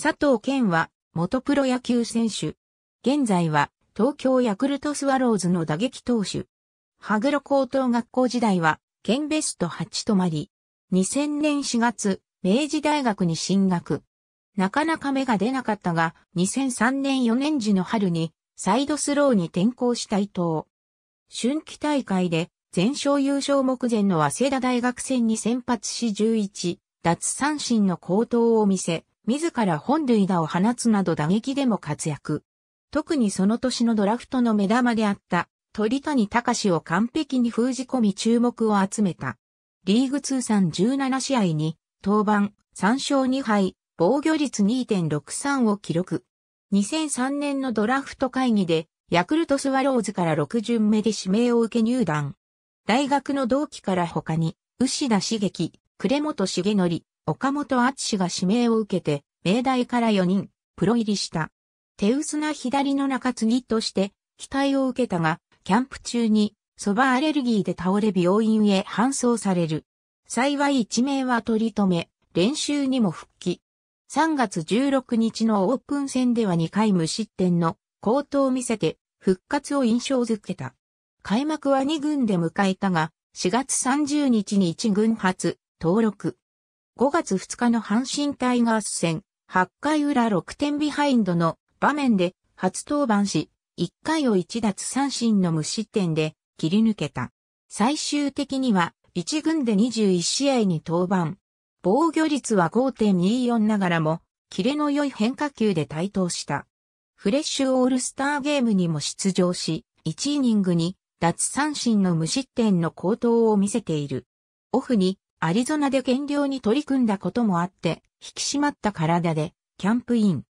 佐藤健は、元プロ野球選手。現在は、東京ヤクルトスワローズの打撃投手。羽黒高等学校時代は、県ベスト8とまり、2000年4月、明治大学に進学。なかなか芽が出なかったが、2003年4年時の春に、サイドスローに転向した伊藤。春季大会で、全勝優勝目前の早稲田大学戦に先発し11、奪三振の高騰を見せ、自ら本塁打を放つなど打撃でも活躍。特にその年のドラフトの目玉であった鳥谷隆を完璧に封じ込み注目を集めた。リーグ通算17試合に登板3勝2敗、防御率2.63を記録。2003年のドラフト会議でヤクルトスワローズから6巡目で指名を受け入団。大学の同期から他に、牛田茂樹、呉本茂則、岡本厚が指名を受けて、明大から4人、プロ入りした。手薄な左の中継ぎとして、期待を受けたが、キャンプ中に、蕎麦アレルギーで倒れ病院へ搬送される。幸い一命は取り留め、練習にも復帰。3月16日のオープン戦では2回無失点の高投を見せて復活を印象づけた。開幕は2軍で迎えたが、4月30日に1軍初登録。5月2日の阪神タイガース戦、8回裏6点ビハインドの場面で初登板し、1回を1奪三振の無失点で切り抜けた。最終的には1軍で21試合に登板。防御率は5.24ながらも、キレの良い変化球で対等した。フレッシュオールスターゲームにも出場し、1イニングに脱三振の無失点の高騰を見せている。オフにアリゾナで減量に取り組んだこともあって、引き締まった体で、キャンプイン。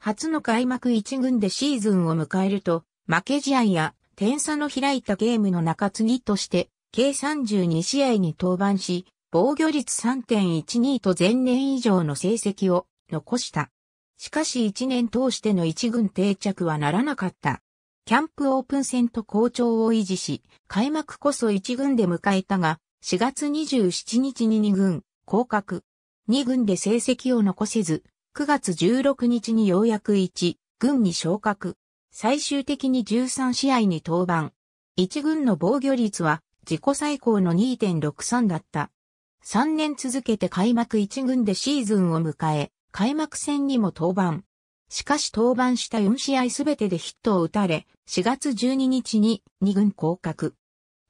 初の開幕1軍でシーズンを迎えると、負け試合や点差の開いたゲームの中継ぎとして、計32試合に登板し、防御率3.12と前年以上の成績を残した。しかし1年通しての1軍定着はならなかった。キャンプオープン戦と好調を維持し、開幕こそ1軍で迎えたが、4月27日に2軍、降格。2軍で成績を残せず、9月16日にようやく1、軍に昇格。最終的に13試合に登板。1軍の防御率は自己最高の2.63だった。3年続けて開幕1軍でシーズンを迎え、開幕戦にも登板。しかし登板した4試合すべてでヒットを打たれ、4月12日に2軍降格。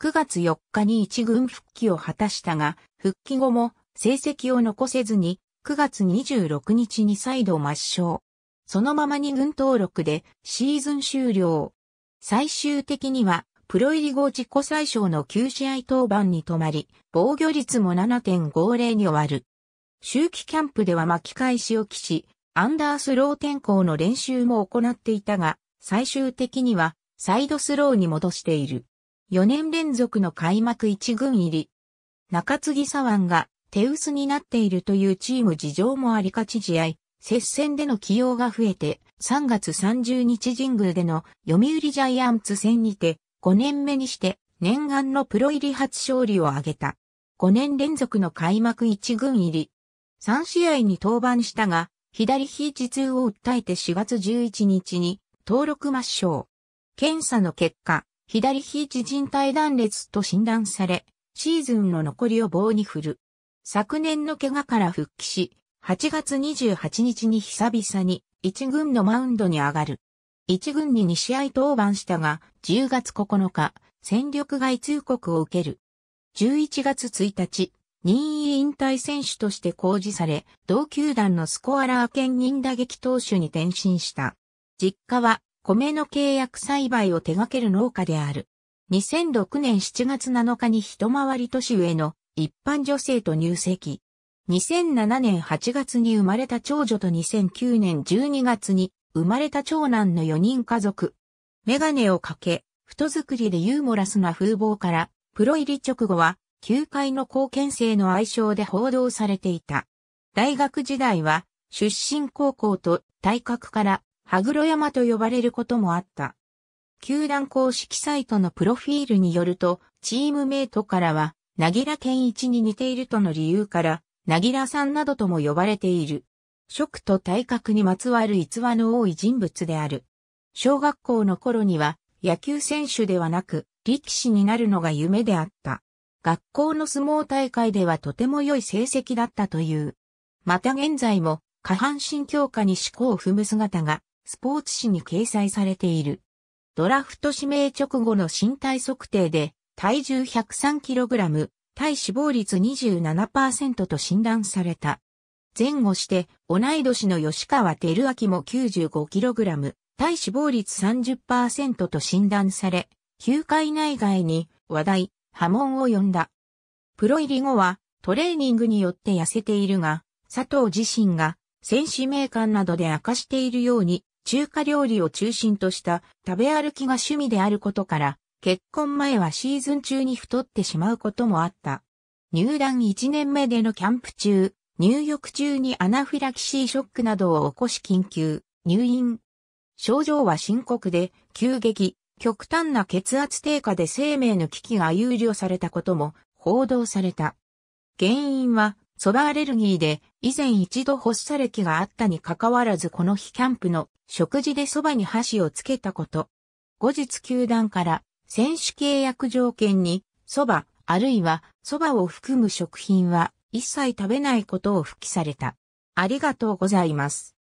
9月4日に一軍復帰を果たしたが、復帰後も成績を残せずに、9月26日に再度抹消。そのまま二軍登録でシーズン終了。最終的には、プロ入り後自己最小の9試合登板に止まり、防御率も7.50に終わる。秋季キャンプでは巻き返しを期し、アンダースロー転向の練習も行っていたが、最終的にはサイドスローに戻している。4年連続の開幕1軍入り。中継ぎ左腕が手薄になっているというチーム事情もあり勝ち試合、接戦での起用が増えて、3月30日神宮での読売ジャイアンツ戦にて、5年目にして念願のプロ入り初勝利を挙げた。5年連続の開幕1軍入り。3試合に登板したが、左肘痛を訴えて4月11日に登録抹消。検査の結果、左肘靭帯断裂と診断され、シーズンの残りを棒に振る。昨年の怪我から復帰し、8月28日に久々に1軍のマウンドに上がる。1軍に2試合登板したが、10月9日、戦力外通告を受ける。11月1日、任意引退選手として公示され、同球団のスコアラー兼任打撃投手に転身した。実家は米の契約栽培を手掛ける農家である。2006年7月7日に一回り年上の一般女性と入籍。2007年8月に生まれた長女と2009年12月に生まれた長男の4人家族。メガネをかけ、太作りでユーモラスな風貌から、プロ入り直後は、球界の貢献生の愛称で報道されていた。大学時代は、出身高校と体格から羽黒山と呼ばれることもあった。球団公式サイトのプロフィールによると、チームメイトからは、なぎら健一に似ているとの理由から、なぎらさんなどとも呼ばれている。食と体格にまつわる逸話の多い人物である。小学校の頃には、野球選手ではなく、力士になるのが夢であった。学校の相撲大会ではとても良い成績だったという。また現在も、下半身強化に思考を踏む姿がスポーツ誌に掲載されている。ドラフト指名直後の身体測定で、体重 103kg、体死亡率27%と診断された。前後して、同い年の吉川照明も 95kg、体死亡率30%と診断され、9回内外に話題、波紋を呼んだ。プロ入り後は、トレーニングによって痩せているが、佐藤自身が、選手名鑑などで明かしているように、中華料理を中心とした食べ歩きが趣味であることから、結婚前はシーズン中に太ってしまうこともあった。入団1年目でのキャンプ中、入浴中にアナフィラキシーショックなどを起こし緊急、入院。症状は深刻で、急激、極端な血圧低下で生命の危機が憂慮されたことも報道された。原因は、蕎麦アレルギーで、以前一度発作歴があったにかかわらずこの日キャンプの食事でそばに箸をつけたこと。後日球団から選手契約条件に、そば、あるいはそばを含む食品は一切食べないことを付記された。ありがとうございます。